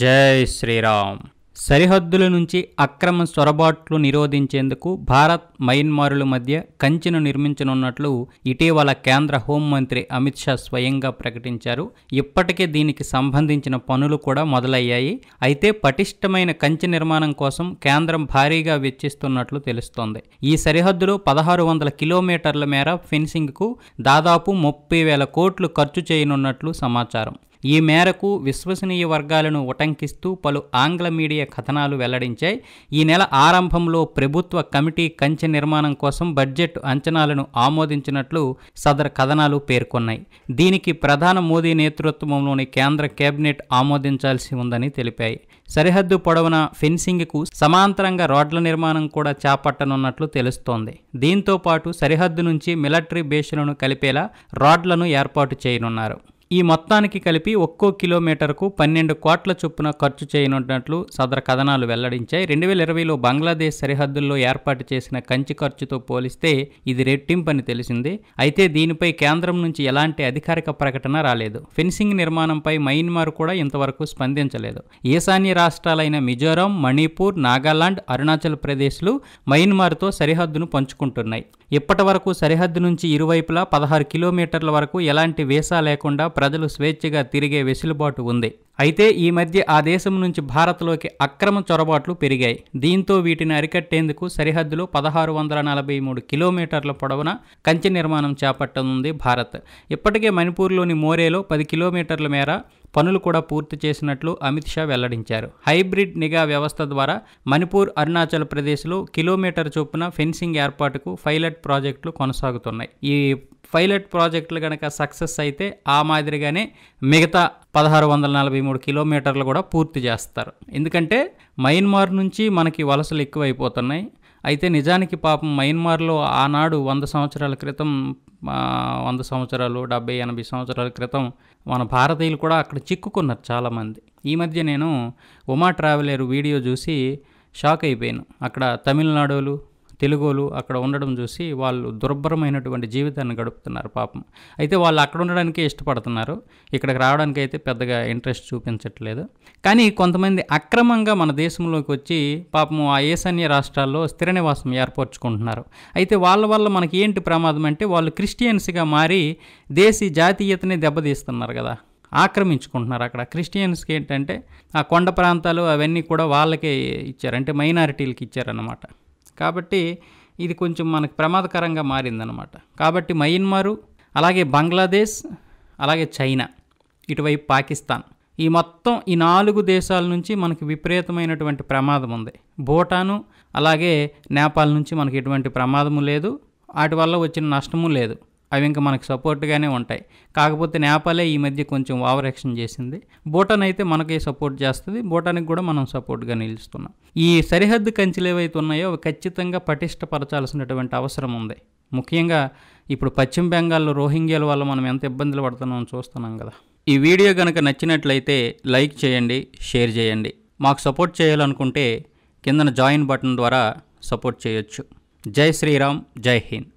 జై శ్రీరామ్ సరిహద్దుల నుంచి అక్రమ సొరబాట్లు నిరోధించేందుకు భారత్ మయన్మారుల మధ్య కంచెను నిర్మించనున్నట్లు ఇటీవల కేంద్ర హోంమంత్రి అమిత్ షా స్వయంగా ప్రకటించారు ఇప్పటికే దీనికి సంబంధించిన పనులు కూడా మొదలయ్యాయి అయితే పటిష్టమైన కంచె నిర్మాణం కోసం కేంద్రం భారీగా వెచ్చిస్తున్నట్లు తెలుస్తోంది ఈ సరిహద్దులో పదహారు వందల కిలోమీటర్ల మేర ఫెన్సింగ్కు దాదాపు ముప్పై వేల కోట్లు ఖర్చు చేయనున్నట్లు సమాచారం ఈ మేరకు విశ్వసనీయ వర్గాలను ఉటంకిస్తూ పలు ఆంగ్ల మీడియా కథనాలు వెల్లడించాయి ఈ నెల ఆరంభంలో ప్రభుత్వ కమిటీ కంచె నిర్మాణం కోసం బడ్జెట్ అంచనాలను ఆమోదించినట్లు సదర్ కథనాలు పేర్కొన్నాయి దీనికి ప్రధాన మోదీ నేతృత్వంలోని కేంద్ర కేబినెట్ ఆమోదించాల్సి ఉందని తెలిపాయి సరిహద్దు పొడవున ఫెన్సింగ్కు సమాంతరంగా రోడ్ల నిర్మాణం కూడా చేపట్టనున్నట్లు తెలుస్తోంది దీంతో పాటు సరిహద్దు నుంచి మిలటరీ బేస్లను కలిపేలా రాడ్లను ఏర్పాటు చేయనున్నారు ఈ మొత్తానికి కలిపి ఒక్కో కిలోమీటర్కు పన్నెండు కోట్ల చొప్పున ఖర్చు చేయనున్నట్లు సదర కథనాలు వెల్లడించాయి రెండు వేల ఇరవైలో బంగ్లాదేశ్ సరిహద్దుల్లో ఏర్పాటు చేసిన కంచి ఖర్చుతో పోలిస్తే ఇది రెట్టింపని తెలిసింది అయితే దీనిపై కేంద్రం నుంచి ఎలాంటి అధికారిక ప్రకటన రాలేదు ఫెన్సింగ్ నిర్మాణంపై మయన్మార్ కూడా ఇంతవరకు స్పందించలేదు ఈశాన్య రాష్ట్రాలైన మిజోరాం మణిపూర్ నాగాలాండ్ అరుణాచల్ ప్రదేశ్లు మయన్మార్తో సరిహద్దును పంచుకుంటున్నాయి ఇప్పటి వరకు సరిహద్దు నుంచి ఇరువైపులా పదహారు కిలోమీటర్ల వరకు ఎలాంటి వీసా లేకుండా ప్రజలు స్వేచ్ఛగా తిరిగే వెసులుబాటు ఉంది అయితే ఈ మధ్య ఆ దేశం నుంచి భారత్లోకి అక్రమ చొరబాట్లు పెరిగాయి దీంతో వీటిని అరికట్టేందుకు సరిహద్దులో పదహారు వందల నలభై మూడు కిలోమీటర్ల పొడవున కంచె నిర్మాణం చేపట్టనుంది భారత్ ఇప్పటికే మణిపూర్లోని మోరేలో పది కిలోమీటర్ల మేర పనులు కూడా పూర్తి చేసినట్లు అమిత్ షా వెల్లడించారు హైబ్రిడ్ నిఘా వ్యవస్థ ద్వారా మణిపూర్ అరుణాచల్ ప్రదేశ్లో కిలోమీటర్ చొప్పున ఫెన్సింగ్ ఏర్పాటుకు పైలట్ ప్రాజెక్టులు కొనసాగుతున్నాయి ఈ పైలట్ ప్రాజెక్టులు కనుక సక్సెస్ అయితే ఆ మాదిరిగానే మిగతా పదహారు వందల నలభై మూడు కిలోమీటర్లు కూడా పూర్తి చేస్తారు ఎందుకంటే మయన్మార్ నుంచి మనకి వలసలు ఎక్కువైపోతున్నాయి అయితే నిజానికి పాపం మయన్మార్లో ఆనాడు వంద సంవత్సరాల క్రితం వంద సంవత్సరాలు డెబ్బై ఎనభై సంవత్సరాల క్రితం మన భారతీయులు కూడా అక్కడ చిక్కుకున్నారు చాలామంది ఈ మధ్య నేను ఉమా ట్రావెలర్ వీడియో చూసి షాక్ అయిపోయాను అక్కడ తమిళనాడులు తెలుగోలు అక్కడ ఉండడం చూసి వాళ్ళు దుర్భరమైనటువంటి జీవితాన్ని గడుపుతున్నారు పాపం అయితే వాళ్ళు అక్కడ ఉండడానికే ఇష్టపడుతున్నారు ఇక్కడికి రావడానికి అయితే పెద్దగా ఇంట్రెస్ట్ చూపించట్లేదు కానీ కొంతమంది అక్రమంగా మన దేశంలోకి వచ్చి పాపము ఆ ఈశాన్య రాష్ట్రాల్లో స్థిర నివాసం ఏర్పరచుకుంటున్నారు అయితే వాళ్ళ వల్ల మనకి ఏంటి ప్రమాదం అంటే వాళ్ళు క్రిస్టియన్స్గా మారి దేశీ జాతీయతని దెబ్బతీస్తున్నారు కదా ఆక్రమించుకుంటున్నారు అక్కడ క్రిస్టియన్స్కి ఏంటంటే ఆ కొండ ప్రాంతాలు అవన్నీ కూడా వాళ్ళకే ఇచ్చారు అంటే మైనారిటీలకి ఇచ్చారన్నమాట కాబట్టి ఇది కొంచెం మనకు ప్రమాదకరంగా మారిందనమాట కాబట్టి మయన్మారు అలాగే బంగ్లాదేశ్ అలాగే చైనా ఇటువైపు పాకిస్తాన్ ఈ మొత్తం ఈ నాలుగు దేశాల నుంచి మనకి విపరీతమైనటువంటి ప్రమాదం ఉంది భూటాను అలాగే నేపాల్ నుంచి మనకి ఎటువంటి ప్రమాదము లేదు వాటి వల్ల వచ్చిన నష్టము లేదు అవి ఇంకా మనకు సపోర్ట్గానే ఉంటాయి కాకపోతే నేపాలే ఈ మధ్య కొంచెం ఓవర్ యాక్షన్ చేసింది భూటాన్ అయితే మనకే సపోర్ట్ చేస్తుంది భూటానికి కూడా మనం సపోర్ట్గా నిలుస్తున్నాం ఈ సరిహద్దు కంచెలు ఏవైతే ఉన్నాయో అవి ఖచ్చితంగా పటిష్టపరచాల్సినటువంటి అవసరం ఉంది ముఖ్యంగా ఇప్పుడు పశ్చిమ బెంగాల్లో రోహింగ్యాల వల్ల మనం ఎంత ఇబ్బందులు పడుతున్నామో చూస్తున్నాం కదా ఈ వీడియో కనుక నచ్చినట్లయితే లైక్ చేయండి షేర్ చేయండి మాకు సపోర్ట్ చేయాలనుకుంటే కిందన జాయిన్ బటన్ ద్వారా సపోర్ట్ చేయొచ్చు జై శ్రీరామ్ జై హింద్